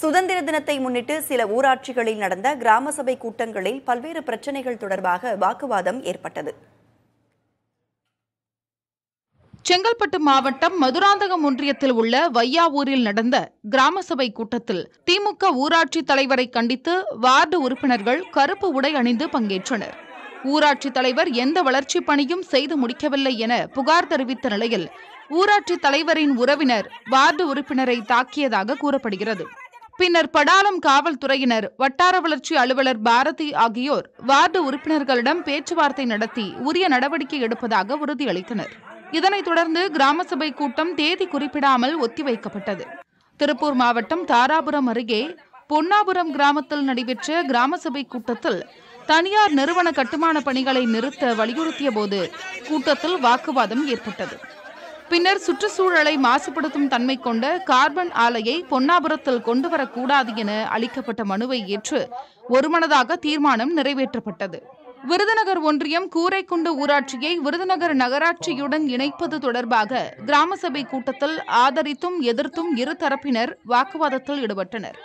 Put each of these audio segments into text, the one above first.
சுதந்திர தினத்தை முன்னிட்டு சில ஊராட்சிகளில் நடந்த கிராம சபை கூட்டங்களில் பல்வேறு பிரச்சினைகள் தொடர்பாக வாக்குவாதம் ஏற்பட்டது செங்கல்பட்டு மாவட்டம் மதுராந்தகம் ஒன்றியத்தில் உள்ள வையாவூரில் நடந்த கிராம சபை கூட்டத்தில் திமுக ஊராட்சி தலைவரை கண்டித்து வார்டு உறுப்பினர்கள் கருப்பு உடை அணிந்து பங்கேற்றனர் ஊராட்சி தலைவர் எந்த வளர்ச்சி பணியும் செய்து முடிக்கவில்லை என புகார் தெரிவித்த நிலையில் ஊராட்சி தலைவரின் உறவினர் வார்டு உறுப்பினரை தாக்கியதாக கூறப்படுகிறது பின்னர் படாலம் காவல்துறையினர் வட்டார வளர்ச்சி அலுவலர் பாரதி ஆகியோர் வார்டு உறுப்பினர்களிடம் பேச்சுவார்த்தை நடத்தி உரிய நடவடிக்கை எடுப்பதாக உறுதியளித்தனர் இதனைத் தொடர்ந்து கிராம சபை கூட்டம் தேதி குறிப்பிடாமல் ஒத்திவைக்கப்பட்டது திருப்பூர் மாவட்டம் தாராபுரம் அருகே பொன்னாபுரம் கிராமத்தில் நடைபெற்ற கிராம சபை கூட்டத்தில் தனியார் நிறுவன கட்டுமான பணிகளை நிறுத்த வலியுறுத்திய போது கூட்டத்தில் வாக்குவாதம் ஏற்பட்டது பின்னர் சுற்றுச்சூழலை மாசுபடுத்தும் தன்மை கொண்ட கார்பன் ஆலையை பொன்னாபுரத்தில் கொண்டு வரக்கூடாது என அளிக்கப்பட்ட மனுவை ஏற்று ஒருமனதாக தீர்மானம் நிறைவேற்றப்பட்டது விருதுநகர் ஒன்றியம் கூரைக்குண்டு ஊராட்சியை விருதுநகர் நகராட்சியுடன் இணைப்பது தொடர்பாக கிராம சபை கூட்டத்தில் ஆதரித்தும் எதிர்த்தும் இரு தரப்பினர் வாக்குவாதத்தில் ஈடுபட்டனர்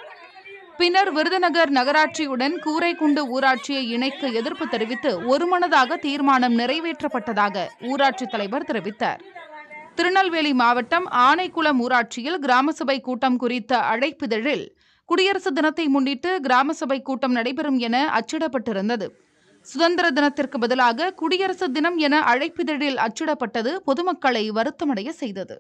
பின்னர் விருதுநகர் நகராட்சியுடன் கூரைக்குண்டு ஊராட்சியை இணைக்க எதிர்ப்பு தெரிவித்து ஒருமனதாக தீர்மானம் நிறைவேற்றப்பட்டதாக ஊராட்சித் தலைவர் தெரிவித்தார் திருநெல்வேலி மாவட்டம் ஆனைக்குளம் ஊராட்சியில் கிராம சபை கூட்டம் குறித்த அழைப்பிதழில் குடியரசு தினத்தை முன்னிட்டு கிராம சபை கூட்டம் நடைபெறும் என அச்சிடப்பட்டிருந்தது சுதந்திர தினத்திற்கு பதிலாக குடியரசு தினம் என அழைப்பிதழில் அச்சிடப்பட்டது பொதுமக்களை வருத்தமடைய செய்தது